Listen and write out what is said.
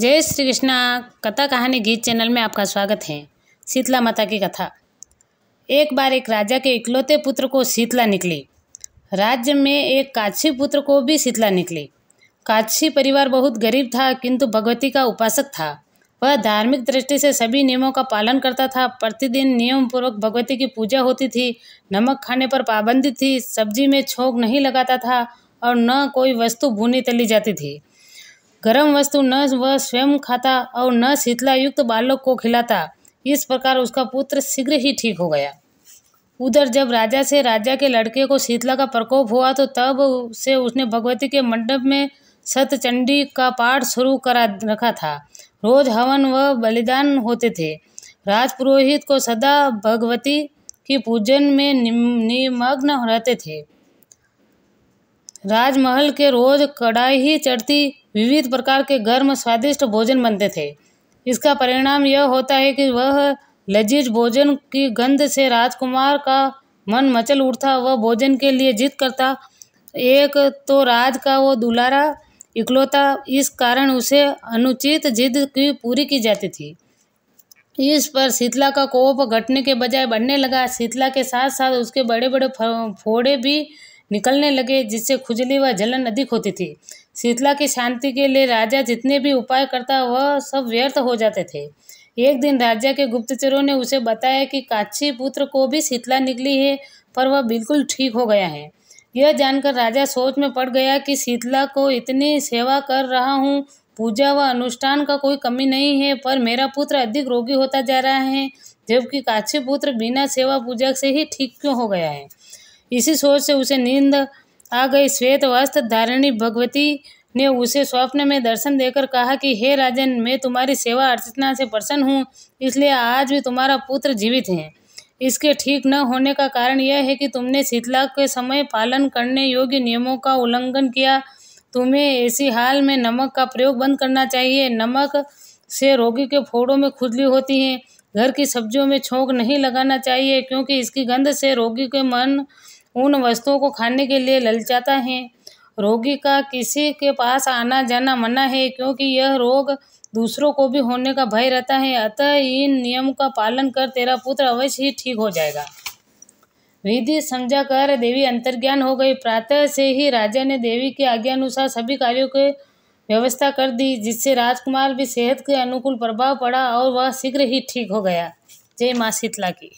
जय श्री कृष्णा कथा कहानी गीत चैनल में आपका स्वागत है शीतला माता की कथा एक बार एक राजा के इकलौते पुत्र को शीतला निकली राज्य में एक काछी पुत्र को भी शीतला निकली काछी परिवार बहुत गरीब था किंतु भगवती का उपासक था वह धार्मिक दृष्टि से सभी नियमों का पालन करता था प्रतिदिन नियम पूर्वक भगवती की पूजा होती थी नमक खाने पर पाबंदी थी सब्जी में छोंक नहीं लगाता था और न कोई वस्तु भूनी तली जाती थी गर्म वस्तु न वह स्वयं खाता और न शीतलायुक्त बालक को खिलाता इस प्रकार उसका पुत्र शीघ्र ही ठीक हो गया उधर जब राजा से राजा के लड़के को शीतला का प्रकोप हुआ तो तब से उसने भगवती के मंडप में सतचंडी का पाठ शुरू करा रखा था रोज हवन व बलिदान होते थे राजपुरोहित को सदा भगवती की पूजन में निमग्न रहते थे राजमहल के रोज कड़ाई ही चढ़ती विविध प्रकार के गर्म स्वादिष्ट भोजन बनते थे इसका परिणाम यह होता है कि वह लजीज भोजन की गंध से राजकुमार का मन मचल उठता वह भोजन के लिए जिद करता एक तो राज का वो दुलारा इकलौता इस कारण उसे अनुचित जिद की पूरी की जाती थी इस पर शीतला का कोप घटने के बजाय बढ़ने लगा शीतला के साथ साथ उसके बड़े बड़े फोड़े भी निकलने लगे जिससे खुजली व जलन अधिक होती थी शीतला की शांति के लिए राजा जितने भी उपाय करता वह सब व्यर्थ हो जाते थे एक दिन राजा के गुप्तचरों ने उसे बताया कि काछी पुत्र को भी शीतला निकली है पर वह बिल्कुल ठीक हो गया है यह जानकर राजा सोच में पड़ गया कि शीतला को इतनी सेवा कर रहा हूँ पूजा व अनुष्ठान का कोई कमी नहीं है पर मेरा पुत्र अधिक रोगी होता जा रहा है जबकि काछी पुत्र बिना सेवा पूजा से ही ठीक क्यों हो गया है इसी सोच से उसे नींद आ गई श्वेत वस्त्र धारिणी भगवती ने उसे स्वप्न में दर्शन देकर कहा कि हे राजन मैं तुम्हारी सेवा अर्चना से प्रसन्न हूँ इसलिए आज भी तुम्हारा पुत्र जीवित है इसके ठीक न होने का कारण यह है कि तुमने शीतला के समय पालन करने योग्य नियमों का उल्लंघन किया तुम्हें ऐसी हाल में नमक का प्रयोग बंद करना चाहिए नमक से रोगी के फोड़ों में खुजली होती है घर की सब्जियों में छोंक नहीं लगाना चाहिए क्योंकि इसकी गंध से रोगी के मन उन वस्तुओं को खाने के लिए ललचाता है रोगी का किसी के पास आना जाना मना है क्योंकि यह रोग दूसरों को भी होने का भय रहता है अतः इन नियम का पालन कर तेरा पुत्र अवश्य ही ठीक हो जाएगा विधि समझा कर देवी अंतर्ज्ञान हो गई प्रातः से ही राजा ने देवी के आज्ञानुसार सभी कार्यों के व्यवस्था कर दी जिससे राजकुमार भी सेहत के अनुकूल प्रभाव पड़ा और वह शीघ्र ही ठीक हो गया जय माँ शीतला की